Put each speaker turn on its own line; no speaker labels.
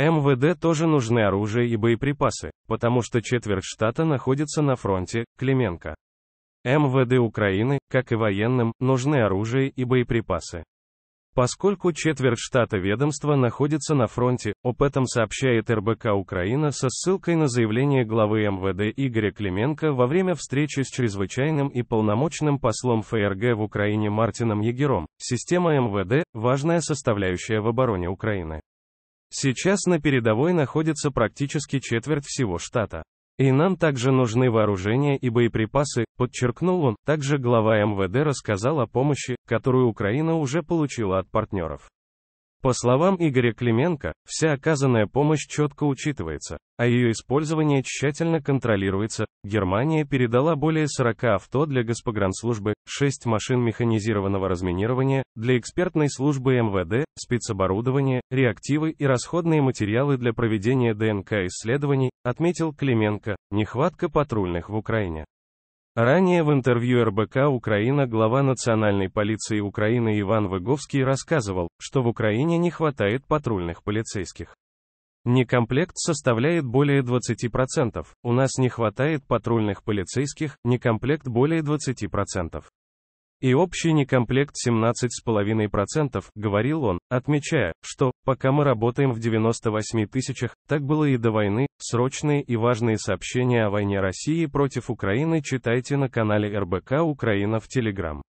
МВД тоже нужны оружие и боеприпасы, потому что четверть штата находится на фронте, Клименко. МВД Украины, как и военным, нужны оружие и боеприпасы. Поскольку четверть штата ведомства находится на фронте, об этом сообщает РБК Украина со ссылкой на заявление главы МВД Игоря Клименко во время встречи с чрезвычайным и полномочным послом ФРГ в Украине Мартином Егером. Система МВД – важная составляющая в обороне Украины. Сейчас на передовой находится практически четверть всего штата. И нам также нужны вооружения и боеприпасы, подчеркнул он. Также глава МВД рассказал о помощи, которую Украина уже получила от партнеров. По словам Игоря Клименко, вся оказанная помощь четко учитывается, а ее использование тщательно контролируется. Германия передала более 40 авто для госпогранслужбы, 6 машин механизированного разминирования, для экспертной службы МВД, спецоборудование, реактивы и расходные материалы для проведения ДНК-исследований, отметил Клименко. Нехватка патрульных в Украине. Ранее в интервью РБК «Украина» глава национальной полиции Украины Иван Выговский рассказывал, что в Украине не хватает патрульных полицейских. Некомплект составляет более 20%, у нас не хватает патрульных полицейских, некомплект более 20% и общий некомплект 17,5%, говорил он, отмечая, что, пока мы работаем в 98 тысячах, так было и до войны, срочные и важные сообщения о войне России против Украины читайте на канале РБК Украина в Телеграм.